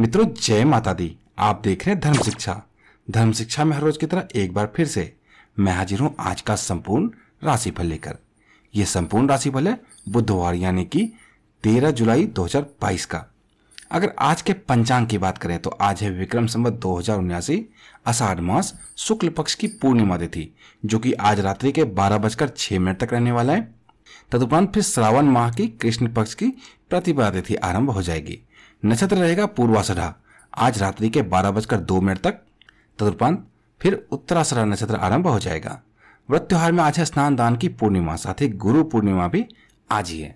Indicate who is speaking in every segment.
Speaker 1: मित्रों जय माता दी आप देख रहे हैं धर्म शिक्षा धर्म शिक्षा में हर रोज की तरह एक बार फिर से मैं हाजिर हूं आज का संपूर्ण राशिफल लेकर यह संपूर्ण राशिफल है बुधवार यानी कि 13 जुलाई 2022 का अगर आज के पंचांग की बात करें तो आज है विक्रम संवत दो हजार उन्यासी मास शुक्ल पक्ष की पूर्णिमा तिथि जो कि आज रात्रि के बारह बजकर छह मिनट तक रहने वाला है तदुपरांत फिर श्रावण माह की कृष्ण पक्ष की प्रतिपदा तिथि आरंभ हो जाएगी नक्षत्र रहेगा पूर्वाषाढ़ा आज रात्रि के बारह बजकर दो मिनट तक तदुपरांत फिर उत्तराषाढ़ा नक्षत्र आरंभ हो जाएगा व्रत त्यौहार में आज है स्नान दान की पूर्णिमा साथ ही गुरु पूर्णिमा भी आज ही है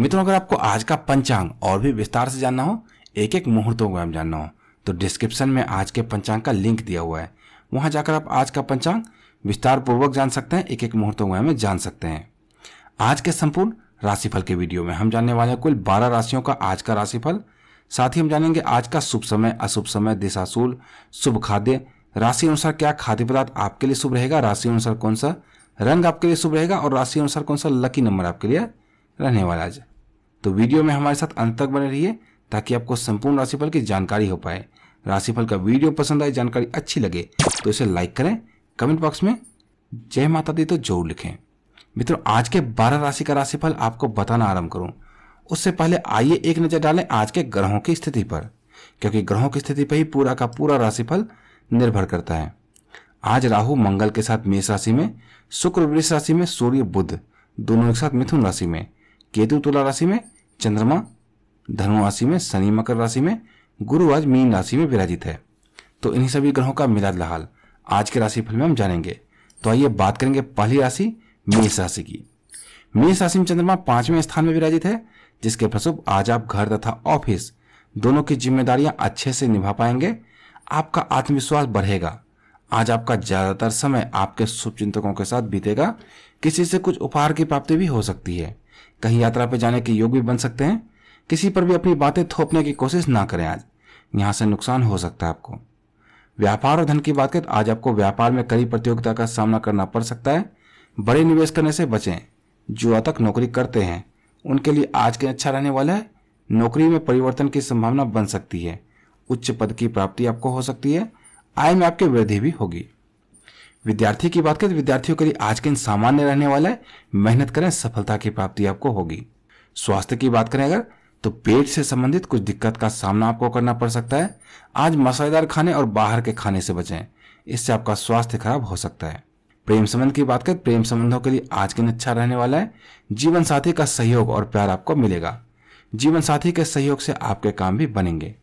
Speaker 1: मित्रों अगर आपको आज का पंचांग और भी विस्तार से जानना हो एक एक मुहूर्तों को जानना हो तो डिस्क्रिप्शन में आज के पंचांग का लिंक दिया हुआ है वहां जाकर आप आज का पंचांग विस्तार पूर्वक जान सकते हैं एक एक मुहूर्तों को में जान सकते हैं आज के संपूर्ण राशिफल के वीडियो में हम जानने वाले हैं कुल बारह राशियों का आज का राशिफल साथ ही हम जानेंगे आज का शुभ समय अशुभ समय दिशाशूल शुभ खाद्य राशि अनुसार क्या खाद्य पदार्थ आपके लिए शुभ रहेगा राशि अनुसार कौन सा रंग आपके लिए शुभ रहेगा और राशि अनुसार कौन सा लकी नंबर आपके लिए रहने वाला आज तो वीडियो में हमारे साथ अंत तक बने रहिए ताकि आपको संपूर्ण राशिफल की जानकारी हो पाए राशिफल का वीडियो पसंद आए जानकारी अच्छी लगे तो इसे लाइक करें कमेंट बॉक्स में जय माता दी तो जरूर लिखें मित्रों आज के 12 राशि का राशिफल आपको बताना आरंभ करूं उससे पहले आइए एक नजर डालें आज के ग्रहों की स्थिति पर क्योंकि ग्रहों की स्थिति पर ही पूरा का पूरा राशिफल निर्भर करता है आज राहु मंगल के साथ मेष राशि में शुक्र वृष राशि में सूर्य बुद्ध दोनों के साथ मिथुन राशि में केतु तुला राशि में चंद्रमा धनु राशि में शनि मकर राशि में गुरु आज मीन राशि में विराजित है तो इन्हीं सभी ग्रहों का मिलाद लहाल आज के राशिफल में हम जानेंगे तो आइए बात करेंगे पहली राशि मेष राशि की मेष राशि में चंद्रमा पांचवें स्थान में विराजित है जिसके फसुब आज आप घर तथा ऑफिस दोनों की जिम्मेदारियां अच्छे से निभा पाएंगे आपका आत्मविश्वास बढ़ेगा आज आपका ज्यादातर समय आपके शुभचिंतकों के साथ बीतेगा किसी से कुछ उपहार की प्राप्ति भी हो सकती है कहीं यात्रा पर जाने के योग भी बन सकते हैं किसी पर भी अपनी बातें थोपने की कोशिश ना करें आज यहां से नुकसान हो सकता है आपको व्यापार और धन की बात करें तो आज आपको व्यापार में कड़ी प्रतियोगिता का सामना करना पड़ सकता है बड़े निवेश करने से बचें जुआ तक नौकरी करते हैं उनके लिए आज के अच्छा रहने वाला है नौकरी में परिवर्तन की संभावना बन सकती है उच्च पद की प्राप्ति आपको हो सकती है आय में आपकी वृद्धि भी होगी विद्यार्थी की बात करें तो विद्यार्थियों के लिए आज के दिन सामान्य रहने वाला है मेहनत करें सफलता की प्राप्ति आपको होगी स्वास्थ्य की बात करें अगर तो पेट से संबंधित कुछ दिक्कत का सामना आपको करना पड़ सकता है आज मसालेदार खाने और बाहर के खाने से बचें इससे आपका स्वास्थ्य खराब हो सकता है प्रेम संबंध की बात करें प्रेम संबंधों के लिए आज के दिन अच्छा रहने वाला है जीवन साथी का सहयोग और प्यार आपको मिलेगा जीवन साथी के सहयोग से आपके काम भी बनेंगे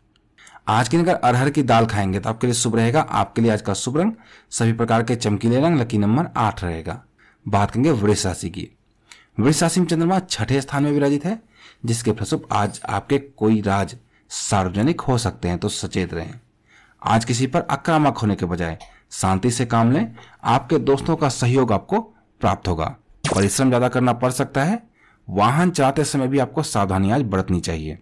Speaker 1: आज के दिन अगर अरहर की दाल खाएंगे तो आपके लिए शुभ रहेगा आपके लिए आज का शुभ रंग सभी प्रकार के चमकीले रंग लकी नंबर आठ रहेगा बात करेंगे वृक्ष राशि की वृक्ष राशि में चंद्रमा छठे स्थान में विराजित है जिसके फलस्वरूप आज आपके कोई राज सार्वजनिक हो सकते हैं तो सचेत रहें आज किसी पर आक्रामक होने के बजाय शांति से काम लें आपके दोस्तों का सहयोग आपको प्राप्त होगा परिश्रम ज़्यादा करना पड़ सकता है वाहन चलाते समय भी आपको सावधानी आज बरतनी चाहिए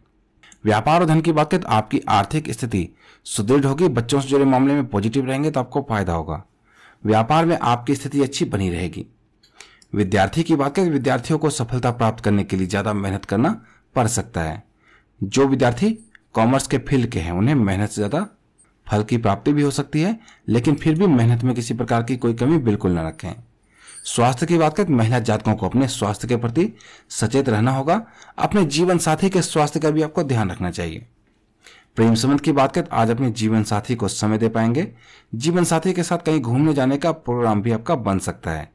Speaker 1: व्यापार और धन की बात करें तो आपकी आर्थिक स्थिति सुदृढ़ होगी बच्चों से जुड़े मामले में पॉजिटिव रहेंगे तो आपको फायदा होगा व्यापार में आपकी स्थिति अच्छी बनी रहेगी विद्यार्थी की बात करें विद्यार्थियों को सफलता प्राप्त करने के लिए ज़्यादा मेहनत करना पड़ सकता है जो विद्यार्थी कॉमर्स के फील्ड के हैं उन्हें मेहनत से ज़्यादा फल की प्राप्ति भी हो सकती है लेकिन फिर भी मेहनत में किसी प्रकार की कोई कमी बिल्कुल न रखें स्वास्थ्य की बात करें महिला जातकों को अपने स्वास्थ्य के प्रति सचेत रहना होगा अपने जीवन साथी के स्वास्थ्य का भी आपको ध्यान रखना चाहिए प्रेम संबंध की बात करें आज अपने जीवन साथी को समय दे पाएंगे जीवन साथी के साथ कहीं घूमने जाने का प्रोग्राम भी आपका बन सकता है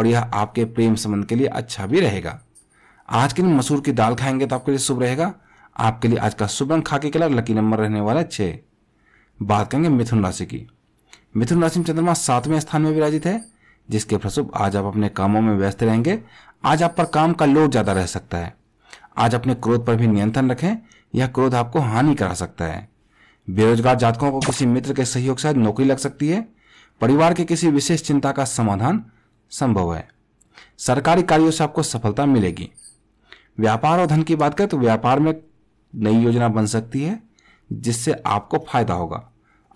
Speaker 1: और यह आपके प्रेम संबंध के लिए अच्छा भी रहेगा आज के दिन मसूर की दाल खाएंगे तो आपके लिए शुभ रहेगा आपके लिए आज का शुभ रंग खाके कलर लकी नंबर रहने वाला छः बात करेंगे मिथुन राशि की मिथुन राशि में चंद्रमा सातवें स्थान में विराजित है जिसके फलस्वरूप आज आप अपने कामों में व्यस्त रहेंगे आज आप पर काम का लोड ज्यादा रह सकता है आज अपने क्रोध पर भी नियंत्रण रखें यह क्रोध आपको हानि करा सकता है बेरोजगार जातकों को किसी मित्र के सहयोग से नौकरी लग सकती है परिवार के किसी विशेष चिंता का समाधान संभव है सरकारी कार्यों से आपको सफलता मिलेगी व्यापार और धन की बात करें तो व्यापार में नई योजना बन सकती है जिससे आपको फायदा होगा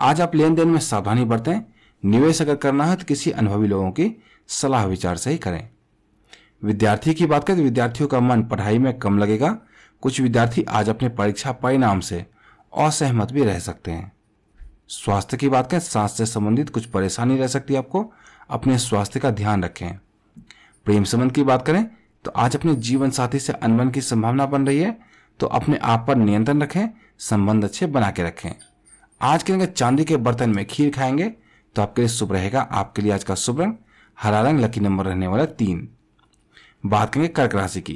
Speaker 1: आज आप लेन देन में सावधानी बरतें निवेश अगर करना है तो किसी अनुभवी लोगों की सलाह विचार से ही करें विद्यार्थी की बात करें तो विद्यार्थियों का मन पढ़ाई में कम लगेगा कुछ विद्यार्थी आज अपने परीक्षा परिणाम से असहमत भी रह सकते हैं स्वास्थ्य की बात करें सांस से संबंधित कुछ परेशानी रह सकती है आपको अपने स्वास्थ्य का ध्यान रखें प्रेम संबंध की बात करें तो आज अपने जीवन साथी से अनबन की संभावना बन रही है तो अपने आप पर नियंत्रण रखें संबंध अच्छे बना के रखें आज के दिन चांदी के बर्तन में खीर खाएंगे तो आपके लिए शुभ रहेगा आपके लिए आज का शुभ रंग हरा रंग लकी नंबर रहने वाला तीन बात करेंगे कर्क राशि की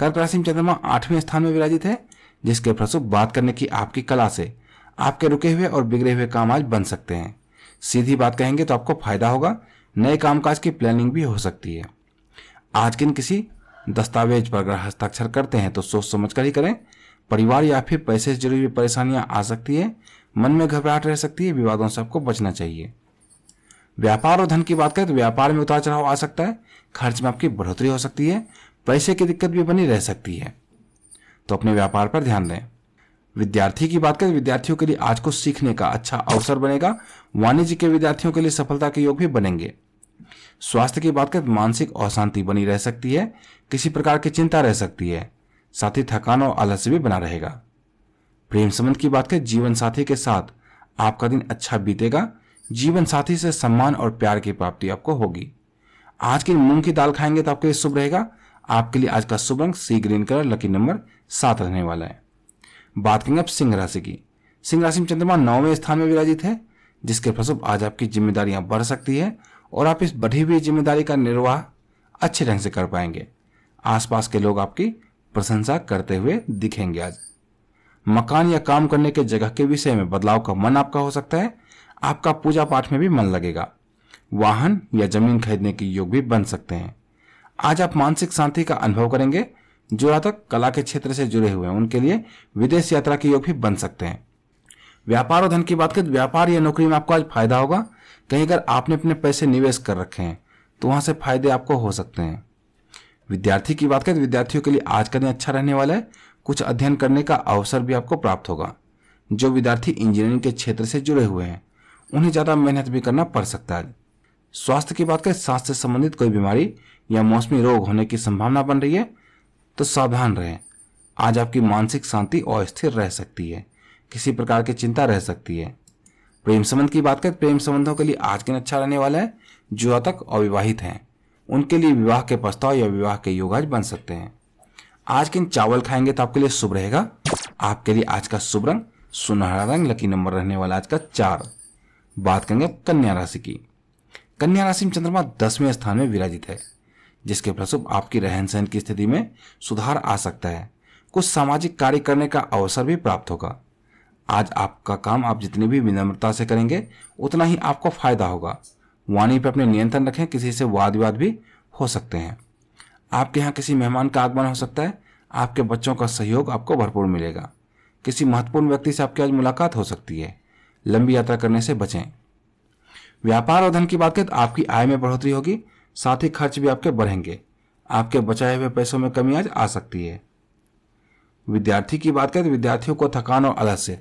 Speaker 1: कर्क राशि में चंद्रमा आठवें स्थान में विराजित है जिसके फलस्वरूप बात करने की आपकी कला से आपके रुके हुए और बिगड़े हुए काम आज बन सकते हैं सीधी बात कहेंगे तो आपको फायदा होगा नए कामकाज की प्लानिंग भी हो सकती है आज के दिन किसी दस्तावेज पर अगर हस्ताक्षर करते हैं तो सोच समझ कर ही करें परिवार या फिर पैसे से जुड़ी हुई परेशानियां आ सकती है मन में घबराहट रह सकती है विवादों से आपको बचना चाहिए व्यापार और धन की बात करें तो व्यापार में उतार चढ़ाव आ सकता है खर्च में आपकी बढ़ोतरी हो सकती है पैसे की दिक्कत भी बनी रह सकती है तो अपने व्यापार पर ध्यान दें विद्यार्थी की बात करें विद्यार्थियों के लिए आज कुछ सीखने का अच्छा अवसर बनेगा वाणिज्य के विद्यार्थियों के लिए सफलता के योग भी बनेंगे स्वास्थ्य की बात करें तो मानसिक अशांति बनी रह सकती है किसी प्रकार की चिंता रह सकती है साथ ही थकान और आलस्य भी बना रहेगा प्रेम संबंध की बात करें जीवन साथी के साथ आपका दिन अच्छा बीतेगा जीवन साथी से सम्मान और प्यार की प्राप्ति आपको होगी आज की मूंग की दाल खाएंगे तो आपके लिए शुभ रहेगा आपके लिए आज का शुभ रंग sea green colour lucky number सात रहने वाला है बात करेंगे अब सिंह राशि की सिंह राशि में चंद्रमा नौवें स्थान में विराजित है जिसके फलस्वरूप आज आपकी जिम्मेदारियां बढ़ सकती है और आप इस बढ़ी हुई जिम्मेदारी का निर्वाह अच्छे ढंग से कर पाएंगे आसपास के लोग आपकी प्रशंसा करते हुए दिखेंगे आज मकान या काम करने के जगह के विषय में बदलाव का मन आपका हो सकता है आपका पूजा पाठ में भी मन लगेगा वाहन या जमीन खरीदने के योग भी बन सकते हैं आज आप मानसिक शांति का अनुभव करेंगे जो तक कला के क्षेत्र से जुड़े हुए हैं उनके लिए विदेश यात्रा के योग भी बन सकते हैं व्यापार और धन की बात करें व्यापार या नौकरी में आपको आज फायदा होगा कहीं अगर आपने अपने पैसे निवेश कर रखे हैं तो वहां से फायदे आपको हो सकते हैं विद्यार्थी की बात करें विद्यार्थियों के लिए आज का दिन अच्छा रहने वाला है कुछ अध्ययन करने का अवसर भी आपको प्राप्त होगा जो विद्यार्थी इंजीनियरिंग के क्षेत्र से जुड़े हुए हैं उन्हें ज़्यादा मेहनत भी करना पड़ सकता है स्वास्थ्य की बात करें सांस से संबंधित कोई बीमारी या मौसमी रोग होने की संभावना बन रही है तो सावधान रहें आज आपकी मानसिक शांति अस्थिर रह सकती है किसी प्रकार की चिंता रह सकती है प्रेम संबंध की बात करें प्रेम संबंधों के लिए आज के दिन अच्छा रहने वाला है जो तक अविवाहित हैं उनके लिए विवाह के प्रस्ताव या विवाह के योग आज बन सकते हैं आज के चावल खाएंगे तो आपके लिए शुभ रहेगा आपके लिए आज का शुभ रंग सुनहरा रंग लकी नंबर रहने वाला आज का चार बात करेंगे कन्या राशि की कन्या राशि में चंद्रमा दसवें स्थान में विराजित है जिसके फलस्वरूप आपकी रहन सहन की स्थिति में सुधार आ सकता है कुछ सामाजिक कार्य करने का अवसर भी प्राप्त होगा आज आपका काम आप जितनी भी विनम्रता से करेंगे उतना ही आपको फायदा होगा वाणी पर अपने नियंत्रण रखें किसी से वाद विवाद भी हो सकते हैं आपके यहाँ किसी मेहमान का आगमन हो सकता है आपके बच्चों का सहयोग आपको भरपूर मिलेगा किसी महत्वपूर्ण व्यक्ति से आपकी आज मुलाकात हो सकती है लंबी यात्रा करने से बचें व्यापार और धन की बात करें तो आपकी आय में बढ़ोतरी होगी साथ ही खर्च भी आपके बढ़ेंगे आपके बचाए हुए पैसों में कमी आज आ सकती है विद्यार्थी की बात करें तो विद्यार्थियों को थकान और आलस्य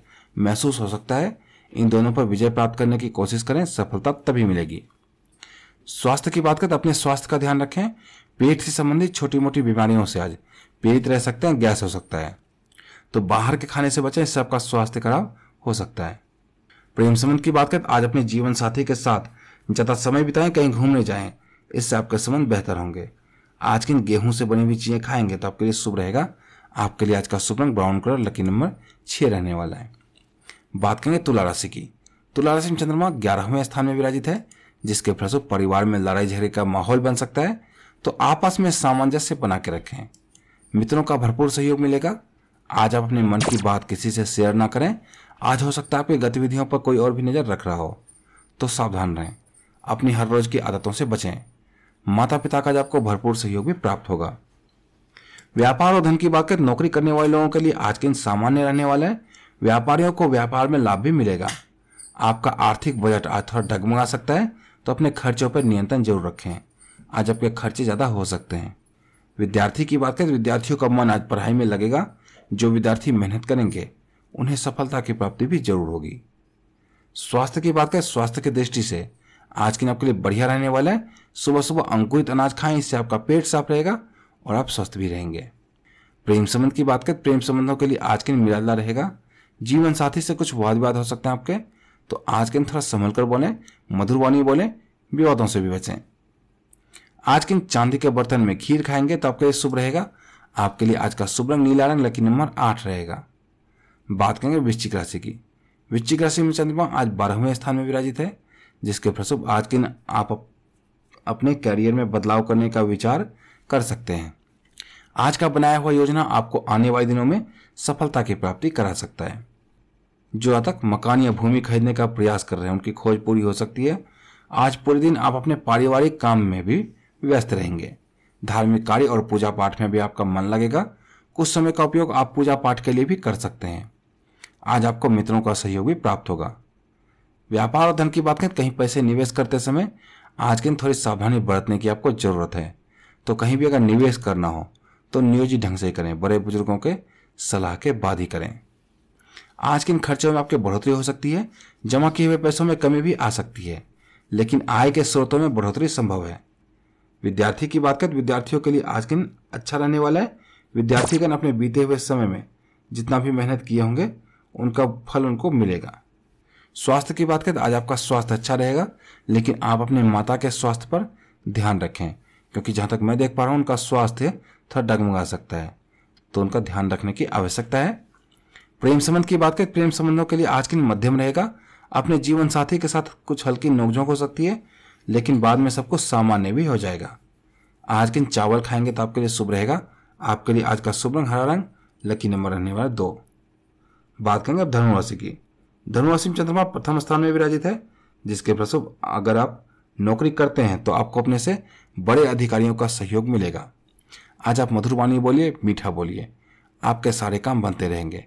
Speaker 1: महसूस हो सकता है इन दोनों पर विजय प्राप्त करने की कोशिश करें सफलता तभी मिलेगी स्वास्थ्य की बात करें तो अपने स्वास्थ्य का ध्यान रखें पेट से संबंधित छोटी मोटी बीमारियों से आज पीड़ित रह सकते हैं गैस हो सकता है तो बाहर के खाने से बचें इससे आपका स्वास्थ्य खराब हो सकता है प्रेम संबंध की बात करें आज अपने जीवन साथी के साथ ज़्यादा समय बिताएं कहीं घूमने जाएं इससे आपके संबंध बेहतर होंगे आज के गेहूं से बनी हुई चीज़ें खाएंगे तो आपके लिए शुभ रहेगा आपके लिए आज का शुभ रंग ब्राउन कलर लकी नंबर छह रहने वाला है बात करेंगे तुला राशि की तुला राशि में चंद्रमा ग्यारहवें स्थान में विराजित है जिसके फलस्वरूप परिवार में लड़ाई झगड़े का माहौल बन सकता है तो आपस में सामंजस्य बना के रखें मित्रों का भरपूर सहयोग मिलेगा आज आप अपने मन की बात किसी से शेयर ना करें आज हो सकता है आपकी गतिविधियों पर कोई और भी नज़र रख रहा हो तो सावधान रहें अपनी हर रोज की आदतों से बचें माता पिता का आपको भरपूर सहयोग भी प्राप्त होगा व्यापार और धन की बात कर नौकरी करने वाले लोगों के लिए आज के दिन सामान्य रहने वाले हैं व्यापारियों को व्यापार में लाभ भी मिलेगा आपका आर्थिक बजट आज थोड़ा डगमगा सकता है तो अपने खर्चों पर नियंत्रण जरूर रखें आज आपके खर्चे ज़्यादा हो सकते हैं विद्यार्थी की बात करें तो विद्यार्थियों का मन आज पढ़ाई में लगेगा जो विद्यार्थी मेहनत करेंगे उन्हें सफलता की प्राप्ति भी जरूर होगी स्वास्थ्य की बात करें स्वास्थ्य की दृष्टि से आज के दिन आपके लिए बढ़िया रहने वाला है सुबह सुबह अंकुरित अनाज खाएं इससे आपका पेट साफ रहेगा और आप स्वस्थ भी रहेंगे प्रेम संबंध की बात करें प्रेम संबंधों के लिए आज के दिन मिलाला रहेगा जीवन साथी से कुछ वाद विवाद हो सकते हैं आपके तो आज के दिन थोड़ा संभल कर बोलें मधुर वाणी बोलें विवादों से भी बचें आज किन चांदी के बर्तन में खीर खाएंगे तो आपके लिए शुभ रहेगा आपके लिए आज का शुभ रंग नीला रंग लकी नंबर आठ रहेगा बात करेंगे वृश्चिक राशि की वृश्चिक राशि में चंद्रमा आज बारहवें स्थान में विराजित है जिसके फलस्वरूप आज के दिन आप अपने कैरियर में बदलाव करने का विचार कर सकते हैं आज का बनाया हुआ योजना आपको आने वाले दिनों में सफलता की प्राप्ति करा सकता है जो अब तक मकान या भूमि खरीदने का प्रयास कर रहे हैं उनकी खोज पूरी हो सकती है आज पूरे दिन आप अपने पारिवारिक काम में भी व्यस्त रहेंगे धार्मिक कार्य और पूजा पाठ में भी आपका मन लगेगा कुछ समय का उपयोग आप पूजा पाठ के लिए भी कर सकते हैं आज आपको मित्रों का सहयोग भी प्राप्त होगा व्यापार और धन की बात करें कहीं पैसे निवेश करते समय आज के दिन थोड़ी सावधानी बरतने की आपको जरूरत है तो कहीं भी अगर निवेश करना हो तो नियोजित ढंग से करें बड़े बुजुर्गों के सलाह के बाद ही करें आज के इन खर्चों में आपकी बढ़ोतरी हो सकती है जमा किए हुए पैसों में कमी भी आ सकती है लेकिन आय के स्रोतों में बढ़ोतरी संभव है विद्यार्थी की बात करें तो विद्यार्थियों के लिए आज दिन अच्छा रहने वाला है विद्यार्थीगण अपने बीते हुए समय में जितना भी मेहनत किए होंगे उनका फल उनको मिलेगा स्वास्थ्य की बात करें तो आज आपका स्वास्थ्य अच्छा रहेगा लेकिन आप अपने माता के स्वास्थ्य पर ध्यान रखें क्योंकि जहाँ तक मैं देख पा रहा हूँ उनका स्वास्थ्य थोड़ा डगमगा सकता है तो उनका ध्यान रखने की आवश्यकता है प्रेम संबंध की बात करें प्रेम संबंधों के लिए आज के दिन मध्यम रहेगा अपने जीवन साथी के साथ कुछ हल्की नोकझोंक हो सकती है लेकिन बाद में सबको सामान्य भी हो जाएगा आज दिन चावल खाएंगे तो आपके लिए शुभ रहेगा आपके लिए आज का शुभ रंग हरा रंग लकी नंबर रहने वाला दो बात करेंगे अब धनुराशि की धनुराशि में चंद्रमा प्रथम स्थान में विराजित है जिसके प्रसुभ अगर आप नौकरी करते हैं तो आपको अपने से बड़े अधिकारियों का सहयोग मिलेगा आज आप मधुर वाणी बोलिए मीठा बोलिए आपके सारे काम बनते रहेंगे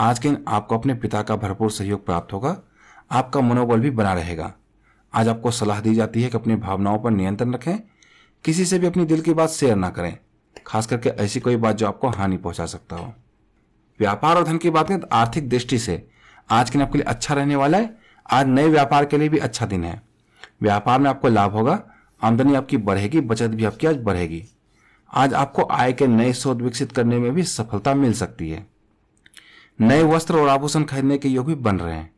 Speaker 1: आज के दिन आपको अपने पिता का भरपूर सहयोग प्राप्त होगा आपका मनोबल भी बना रहेगा आज आपको सलाह दी जाती है कि अपनी भावनाओं पर नियंत्रण रखें किसी से भी अपनी दिल की बात शेयर ना करें खास करके ऐसी कोई बात जो आपको हानि पहुंचा सकता हो व्यापार और धन की बात करें तो आर्थिक दृष्टि से आज के दिन आपके लिए अच्छा रहने वाला है आज नए व्यापार के लिए भी अच्छा दिन है व्यापार में आपको लाभ होगा आमदनी आपकी बढ़ेगी बचत भी आपकी आज बढ़ेगी आज आपको आय के नए स्रोत विकसित करने में भी सफलता मिल सकती है नए वस्त्र और आभूषण खरीदने के योग भी बन रहे हैं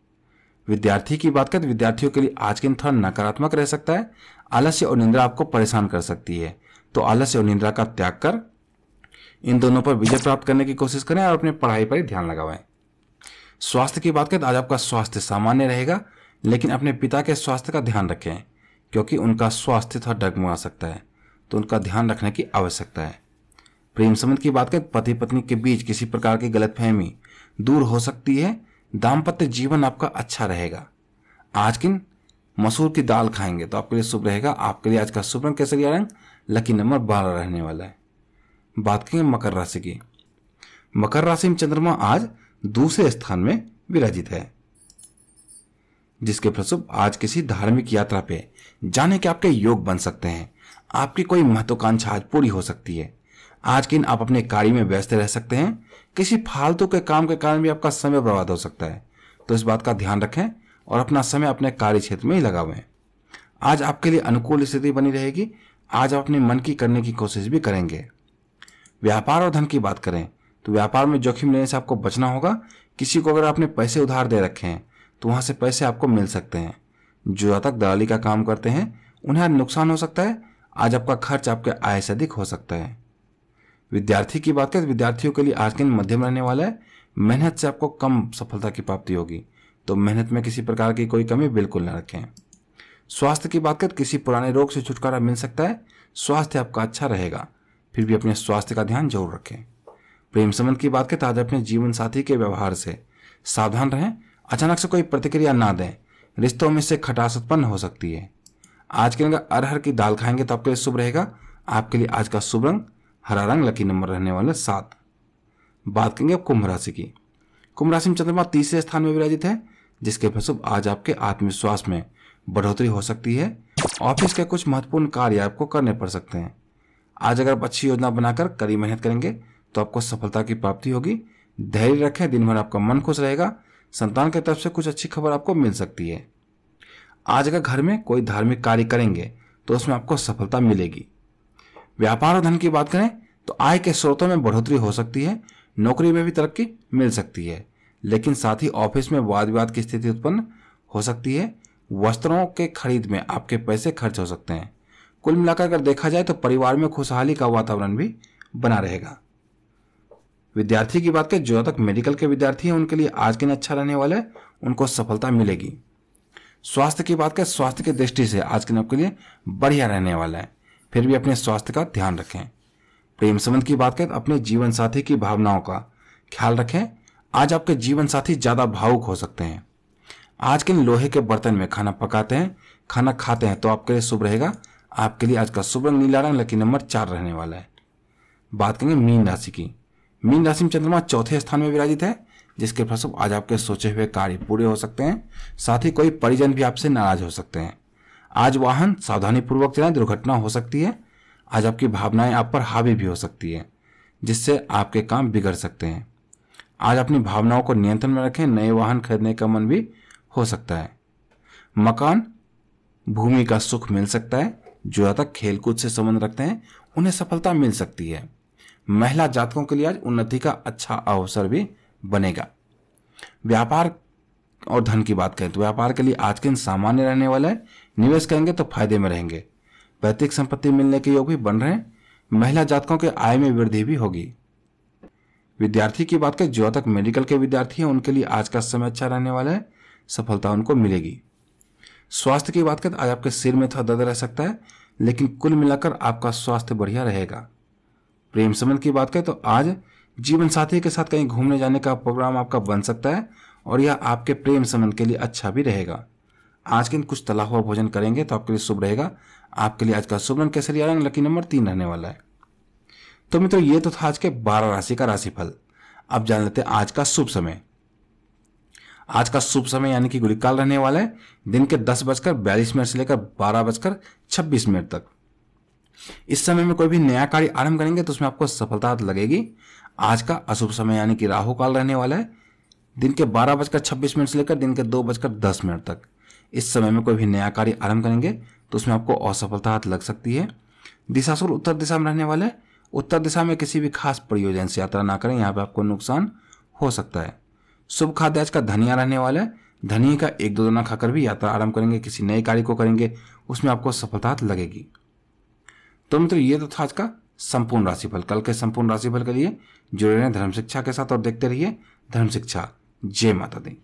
Speaker 1: विद्यार्थी की बात करें तो विद्यार्थियों के लिए आज के दिन थोड़ा नकारात्मक रह सकता है आलस्य और निंद्रा आपको परेशान कर सकती है तो आलस्य और निंद्रा का त्याग कर इन दोनों पर विजय प्राप्त करने की कोशिश करें और अपने पढ़ाई पर ही ध्यान लगावाएं स्वास्थ्य की बात करें तो आज आपका स्वास्थ्य सामान्य रहेगा लेकिन अपने पिता के स्वास्थ्य का ध्यान रखें क्योंकि उनका स्वास्थ्य थोड़ा डगमगा सकता है तो उनका ध्यान रखने की आवश्यकता है प्रेम संबंध की बात करें तो पति पत्नी के बीच किसी प्रकार की गलतफहमी दूर हो सकती है दाम्पत्य जीवन आपका अच्छा रहेगा आज किन मसूर की दाल खाएंगे तो आपके लिए शुभ रहेगा आपके लिए आज का शुभ रंग केसरिया रंग लकी नंबर बारह रहने वाला है बात करेंगे मकर राशि की मकर राशि में चंद्रमा आज दूसरे स्थान में विराजित है जिसके फलस्वरूप आज किसी धार्मिक यात्रा पे जाने के आपके योग बन सकते हैं आपकी कोई महत्वाकांक्षा आज पूरी हो सकती है आज के दिन आप अपने कार्य में व्यस्त रह सकते हैं किसी फालतू के काम के कारण भी आपका समय बर्बाद हो सकता है तो इस बात का ध्यान रखें और अपना समय अपने कार्य क्षेत्र में ही लगावें आज आपके लिए अनुकूल स्थिति बनी रहेगी आज आप अपने मन की करने की कोशिश भी करेंगे व्यापार और धन की बात करें तो व्यापार में जोखिम लेने से आपको बचना होगा किसी को अगर आपने पैसे उधार दे रखे हैं तो वहाँ से पैसे आपको मिल सकते हैं जो जातक तक दलाली का काम करते हैं उन्हें नुकसान हो सकता है आज आपका खर्च आपके आय से अधिक हो सकता है विद्यार्थी की बात करें तो विद्यार्थियों के लिए आज के दिन मध्यम रहने वाला है मेहनत से आपको कम सफलता की प्राप्ति होगी तो मेहनत में किसी प्रकार की कोई कमी बिल्कुल न रखें स्वास्थ्य की बात करें तो किसी पुराने रोग से छुटकारा मिल सकता है स्वास्थ्य आपका अच्छा रहेगा फिर भी अपने स्वास्थ्य का ध्यान जरूर रखें प्रेम संबंध की बात करें तो आज अपने जीवन साथी के व्यवहार से सावधान रहें अचानक से कोई प्रतिक्रिया ना दें रिश्तों में से खटास उत्पन्न हो सकती है आज के दिन अरहर की दाल खाएंगे तो आपके लिए शुभ रहेगा आपके लिए आज का शुभ रंग हरा रंग लकी नंबर रहने वाला सात बात करेंगे अब कुंभ राशि की कुंभ राशि में चंद्रमा तीसरे स्थान में विराजित है जिसके फलस्वरूप आज आपके आत्मविश्वास में बढ़ोतरी हो सकती है ऑफिस के कुछ महत्वपूर्ण कार्य आपको करने पड़ सकते हैं आज अगर आप अच्छी योजना बनाकर कड़ी मेहनत करेंगे तो आपको सफलता की प्राप्ति होगी धैर्य रखें दिन भर आपका मन खुश रहेगा संतान की तरफ से कुछ अच्छी खबर आपको मिल सकती है आज अगर घर में कोई धार्मिक कार्य करेंगे तो उसमें आपको सफलता मिलेगी व्यापार और धन की बात करें तो आय के स्रोतों में बढ़ोतरी हो सकती है नौकरी में भी तरक्की मिल सकती है लेकिन साथ ही ऑफिस में वाद विवाद की स्थिति उत्पन्न हो सकती है वस्त्रों के खरीद में आपके पैसे खर्च हो सकते हैं कुल मिलाकर अगर देखा जाए तो परिवार में खुशहाली का वातावरण भी बना रहेगा विद्यार्थी की बात करें जो तक मेडिकल के विद्यार्थी हैं उनके लिए आज के दिन अच्छा रहने वाला है उनको सफलता मिलेगी स्वास्थ्य की बात करें स्वास्थ्य की दृष्टि से आज के दिन आपके लिए बढ़िया रहने वाला है फिर भी अपने स्वास्थ्य का ध्यान रखें प्रेम संबंध की बात करें तो अपने जीवन साथी की भावनाओं का ख्याल रखें आज आपके जीवन साथी ज्यादा भावुक हो सकते हैं आज के लोहे के बर्तन में खाना पकाते हैं खाना खाते हैं तो आपके लिए शुभ रहेगा आपके लिए आज का शुभ रंग नीला रंग लकी नंबर चार रहने वाला है बात करेंगे मीन राशि की मीन राशि में चंद्रमा चौथे स्थान में विराजित है जिसके फलस्वरूप आज आपके सोचे हुए कार्य पूरे हो सकते हैं साथ ही कोई परिजन भी आपसे नाराज हो सकते हैं आज वाहन सावधानीपूर्वक चलाएं दुर्घटना हो सकती है आज आपकी भावनाएं आप पर हावी भी हो सकती है जिससे आपके काम बिगड़ सकते हैं आज अपनी भावनाओं को नियंत्रण में रखें नए वाहन खरीदने का मन भी हो सकता है मकान भूमि का सुख मिल सकता है जो ज़्यादा खेलकूद से संबंध रखते हैं उन्हें सफलता मिल सकती है महिला जातकों के लिए आज उन्नति का अच्छा अवसर भी बनेगा व्यापार और धन की बात करें तो व्यापार के लिए आज के दिन सामान्य रहने वाला है निवेश करेंगे तो फायदे में रहेंगे वैतिक संपत्ति मिलने के योग भी बन रहे हैं महिला जातकों के आय में वृद्धि भी होगी विद्यार्थी की बात करें जो तक मेडिकल के विद्यार्थी हैं उनके लिए आज का समय अच्छा रहने वाला है सफलता उनको मिलेगी स्वास्थ्य की बात करें आज आपके सिर में थोड़ा दर्द रह सकता है लेकिन कुल मिलाकर आपका स्वास्थ्य बढ़िया रहेगा प्रेम संबंध की बात करें तो आज जीवन साथी के साथ कहीं घूमने जाने का प्रोग्राम आपका बन सकता है और यह आपके प्रेम संबंध के लिए अच्छा भी रहेगा आज के दिन कुछ तला हुआ भोजन करेंगे तो आपके लिए शुभ रहेगा आपके लिए आज का शुभ रंग केसरिया रंग लकी नंबर तीन रहने वाला है तो मित्रों ये तो था आज के बारह राशि का राशिफल अब जान लेते हैं आज का शुभ समय आज का शुभ समय यानी कि गुलिकाल रहने वाला है दिन के दस बजकर बयालीस मिनट से लेकर बारह बजकर छब्बीस मिनट तक इस समय में कोई भी नया कार्य आरंभ करेंगे तो उसमें आपको सफलता लगेगी आज का अशुभ समय यानी कि राहु काल रहने वाला है दिन के बारह बजकर छब्बीस मिनट से लेकर दिन के दो बजकर दस मिनट तक इस समय में कोई भी नया कार्य आरंभ करेंगे तो उसमें आपको असफलता हाथ लग सकती है दिशासुर उत्तर दिशा में रहने वाले उत्तर दिशा में किसी भी खास प्रयोजन से यात्रा ना करें यहाँ पे आपको नुकसान हो सकता है शुभ खाद्य आज का धनिया रहने वाला है धनिया का एक दो दाना खाकर भी यात्रा आरंभ करेंगे किसी नए कार्य को करेंगे उसमें आपको सफलता लगेगी तो मित्रों ये तो था आज का संपूर्ण राशिफल कल के संपूर्ण राशिफल के लिए जुड़े रहें धर्म शिक्षा के साथ और देखते रहिए धर्म शिक्षा जय माता दी